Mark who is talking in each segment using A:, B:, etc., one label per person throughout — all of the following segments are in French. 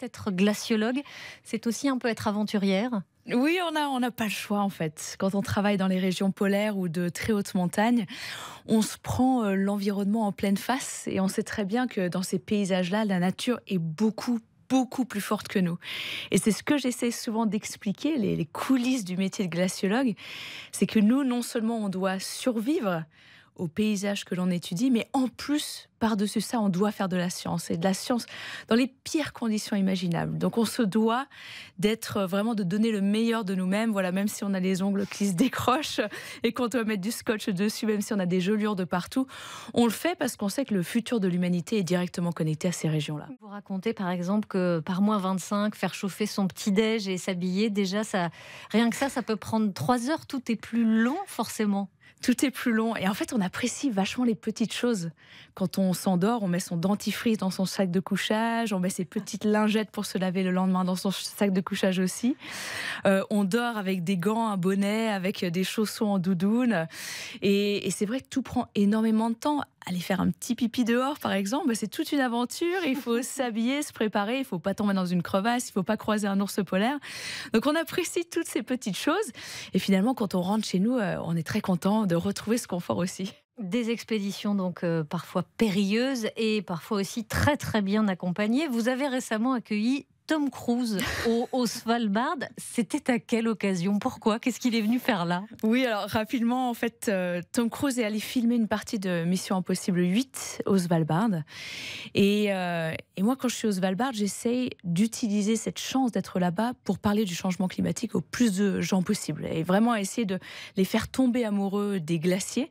A: être glaciologue, c'est aussi un peu être aventurière. Oui, on n'a on pas le choix en fait. Quand on travaille dans les régions polaires ou de très hautes montagnes, on se prend euh, l'environnement en pleine face et on sait très bien que dans ces paysages-là, la nature est beaucoup beaucoup plus forte que nous. Et c'est ce que j'essaie souvent d'expliquer, les coulisses du métier de glaciologue, c'est que nous, non seulement on doit survivre, au paysage que l'on étudie, mais en plus, par-dessus ça, on doit faire de la science, et de la science dans les pires conditions imaginables. Donc on se doit d'être euh, vraiment, de donner le meilleur de nous-mêmes, voilà, même si on a les ongles qui se décrochent et qu'on doit mettre du scotch dessus, même si on a des gelures de partout, on le fait parce qu'on sait que le futur de l'humanité est directement connecté à ces régions-là.
B: Vous racontez par exemple que par moins 25, faire chauffer son petit-déj et s'habiller, déjà, ça, rien que ça, ça peut prendre trois heures, tout est plus long forcément. Tout est plus long. Et en fait, on apprécie vachement les petites
A: choses. Quand on s'endort, on met son dentifrice dans son sac de couchage, on met ses petites lingettes pour se laver le lendemain dans son sac de couchage aussi. Euh, on dort avec des gants, un bonnet, avec des chaussons en doudoune. Et, et c'est vrai que tout prend énormément de temps aller faire un petit pipi dehors, par exemple, bah, c'est toute une aventure. Il faut s'habiller, se préparer. Il faut pas tomber dans une crevasse. Il faut pas croiser un ours polaire. Donc, on apprécie toutes ces petites choses. Et finalement, quand on rentre chez nous, euh, on est très content de retrouver ce confort aussi.
B: Des expéditions donc euh, parfois périlleuses et parfois aussi très très bien accompagnées. Vous avez récemment accueilli Tom Cruise au, Svalbard. C'était à quelle occasion Pourquoi Qu'est-ce qu'il
A: est venu faire là Oui, alors rapidement, en fait, euh, Tom Cruise est allé filmer une partie de Mission Impossible 8 au Svalbard. Euh, et, moi, quand je suis au Svalbard, j'essaye d'utiliser cette chance d'être là-bas pour parler du changement climatique au plus de gens possible et vraiment essayer de les faire tomber amoureux des glaciers.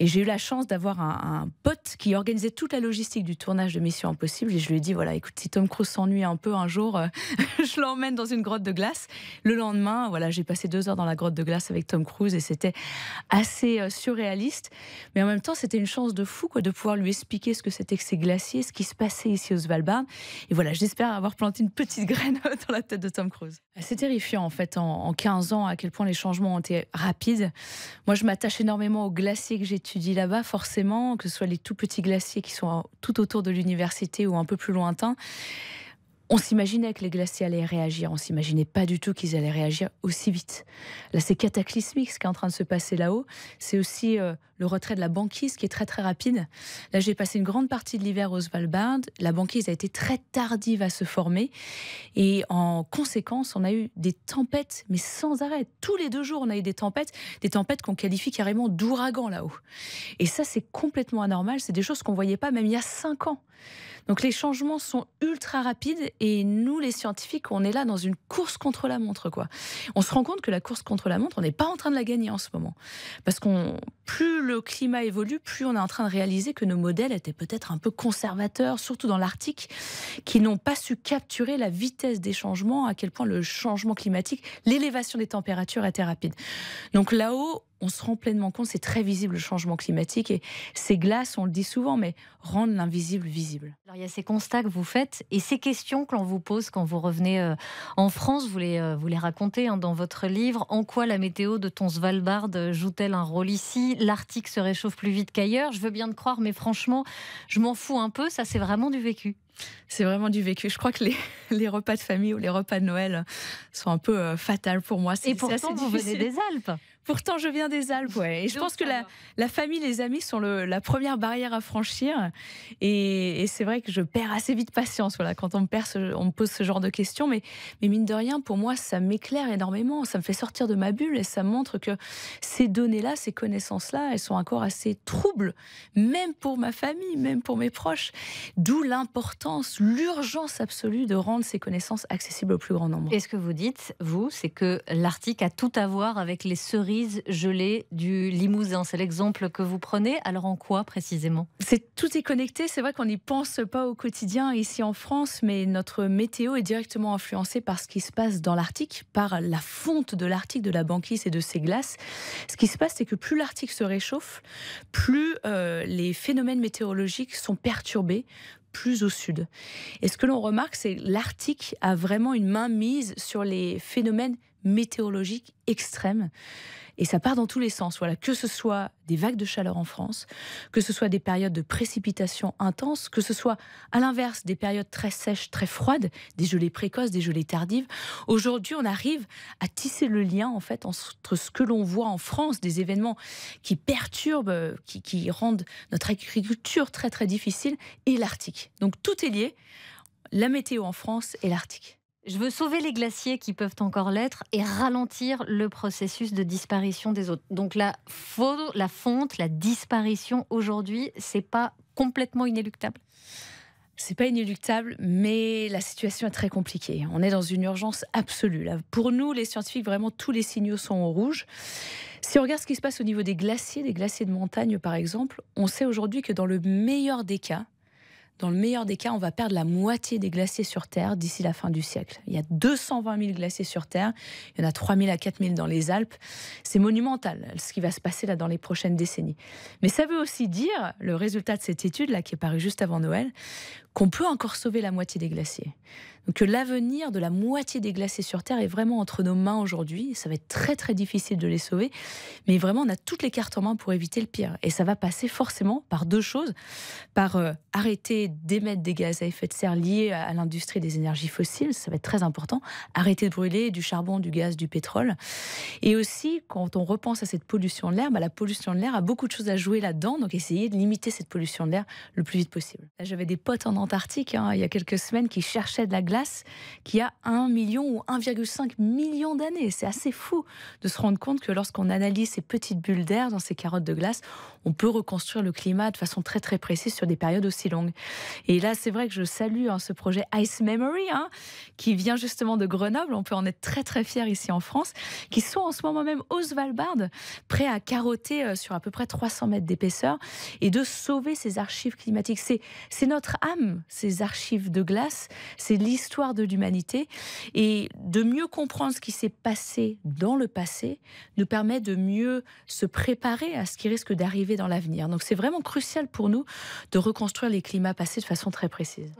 A: Et j'ai eu la chance d'avoir un, un pote qui organisait toute la logistique du tournage de Mission Impossible et je lui ai dit voilà, écoute, si Tom Cruise s'ennuie un peu un jour, euh, je l'emmène dans une grotte de glace. Le lendemain, voilà, j'ai passé deux heures dans la grotte de glace avec Tom Cruise et c'était assez euh, surréaliste. Mais en même temps, c'était une chance de fou quoi, de pouvoir lui expliquer ce que c'était que ces glaciers, ce qui se passait ici au Svalbard. Et voilà, j'espère avoir planté une petite graine dans la tête de Tom Cruise. C'est terrifiant en fait, en, 15 ans, à quel point les changements ont été rapides. Moi, je m'attache énormément aux glaciers que j'étudie là-bas, forcément, que ce soit les tout petits glaciers qui sont tout autour de l'université ou un peu plus lointains. On s'imaginait que les glaciers allaient réagir, on s'imaginait pas du tout qu'ils allaient réagir aussi vite. Là, c'est cataclysmique ce qui est en train de se passer là-haut. C'est aussi euh, le retrait de la banquise qui est très très rapide. Là, j'ai passé une grande partie de l'hiver au Svalbard. La banquise a été très tardive à se former. Et en conséquence, on a eu des tempêtes, mais sans arrêt. Tous les deux jours, on a eu des tempêtes, des tempêtes qu'on qualifie carrément d'ouragan là-haut. Et ça, c'est complètement anormal. C'est des choses qu'on voyait pas même il y a cinq ans. Donc les changements sont ultra rapides et nous, les scientifiques, on est là dans une course contre la montre, quoi. On se rend compte que la course contre la montre, on n'est pas en train de la gagner en ce moment. Parce qu'on, plus le climat évolue, plus on est en train de réaliser que nos modèles étaient peut-être un peu conservateurs, surtout dans l'Arctique, qui n'ont pas su capturer la vitesse des changements, à quel point le changement climatique, l'élévation des températures était rapide. Donc là-haut, on se rend pleinement compte, c'est très visible le changement climatique et ces glaces, on
B: le dit souvent, mais rendent l'invisible visible. Alors il y a ces constats que vous faites et ces questions que l'on vous pose quand vous revenez euh, en France, vous les, euh, vous les racontez hein, dans votre livre. En quoi la météo de ton euh, joue-t-elle un rôle ici L'Arctique se réchauffe plus vite qu'ailleurs, je veux bien te croire, mais franchement, je m'en fous un peu, ça c'est vraiment du vécu. C'est vraiment du vécu. Je crois que
A: les, repas de famille ou les repas de Noël sont un peu euh, fatales pour moi. Et pourtant, vous venez des Alpes. Pourtant, je viens des Alpes, ouais. Et je pense que la, famille, les amis sont la première barrière à franchir. Et, c'est vrai que je perds assez vite patience, voilà, quand on me, pose ce genre de questions. Mais, mais mine de rien, pour moi, ça m'éclaire énormément. Ça me fait sortir de ma bulle et ça montre que ces données-là, ces connaissances-là, elles sont encore assez troubles, même pour ma famille, même pour mes proches. D'où l'importance l'urgence absolue de rendre ces connaissances accessibles au plus grand nombre.
B: Et ce que vous dites, vous, c'est que l'Arctique a tout à voir avec les cerises gelées du Limousin. C'est l'exemple que vous prenez. Alors en quoi précisément
A: C'est tout est connecté. C'est vrai qu'on n'y pense pas au quotidien ici en France, mais notre météo est directement influencée par ce qui se passe dans l'Arctique, par la fonte de l'Arctique, de la banquise et de ses glaces. Ce qui se passe, c'est que plus l'Arctique se réchauffe, plus euh, les phénomènes météorologiques sont perturbés, plus au sud. Et ce que l'on remarque, c'est que l'Arctique a vraiment une main mise sur les phénomènes météorologiques extrêmes. Et ça part dans tous les sens. Voilà, que ce soit des vagues de chaleur en France, que ce soit des périodes de précipitations intenses, que ce soit à l'inverse des périodes très sèches, très froides, des gelées précoces, des gelées tardives. Aujourd'hui, on arrive à tisser le lien en fait entre ce que l'on voit en France, des événements qui perturbent, qui, rendent notre
B: agriculture très très difficile, et l'Arctique. Donc tout est lié la météo en France et l'Arctique. Je veux sauver les glaciers qui peuvent encore l'être et ralentir le processus de disparition des autres. Donc la, fonte, la disparition aujourd'hui, c'est pas complètement inéluctable. C'est pas inéluctable, mais la situation est
A: très compliquée. On est dans une urgence absolue. Pour nous, les scientifiques, vraiment, tous les signaux sont en rouge. Si on regarde ce qui se passe au niveau des glaciers, des glaciers de montagne, par exemple, on sait aujourd'hui que dans le meilleur des cas, dans le meilleur des cas, on va perdre la moitié des glaciers sur Terre d'ici la fin du siècle. Il y a 220 000 glaciers sur Terre, il y en a 3 000 à 4 000 dans les Alpes. C'est monumental ce qui va se passer là dans les prochaines décennies. Mais ça veut aussi dire, le résultat de cette étude là qui est parue juste avant Noël, qu'on peut encore sauver la moitié des glaciers que l'avenir de la moitié des glaciers sur Terre est vraiment entre nos mains aujourd'hui. Ça va être très très difficile de les sauver, mais vraiment on a toutes les cartes en main pour éviter le pire. Et ça va passer forcément par deux choses, par euh, arrêter d'émettre des gaz à effet de serre liés à, l'industrie des énergies fossiles, ça va être très important, arrêter de brûler du charbon, du gaz, du pétrole. Et aussi, quand on repense à cette pollution de l'air, bah, la pollution de l'air a beaucoup de choses à jouer là-dedans, donc essayer de limiter cette pollution de l'air le plus vite possible. J'avais des potes en Antarctique hein, il y a quelques semaines qui cherchaient de la glace qui a 1 million ou 1,5 million d'années. C'est assez fou de se rendre compte que lorsqu'on analyse ces petites bulles d'air dans ces carottes de glace, on peut reconstruire le climat de façon très très précise sur des périodes aussi longues. Et là, c'est vrai que je salue hein, ce projet Ice Memory hein, qui vient justement de Grenoble. On peut en être très très fier ici en France, qui sont en ce moment même au Svalbard, prêts à carotter euh, sur à peu près 300 mètres d'épaisseur et de sauver ces archives climatiques. C'est notre âme, ces archives de glace, c'est l'histoire l'histoire de l'humanité. Et de mieux comprendre ce qui s'est passé dans le passé nous permet de mieux se préparer à ce qui risque d'arriver dans l'avenir. Donc c'est vraiment crucial pour nous de reconstruire les climats passés de façon très précise.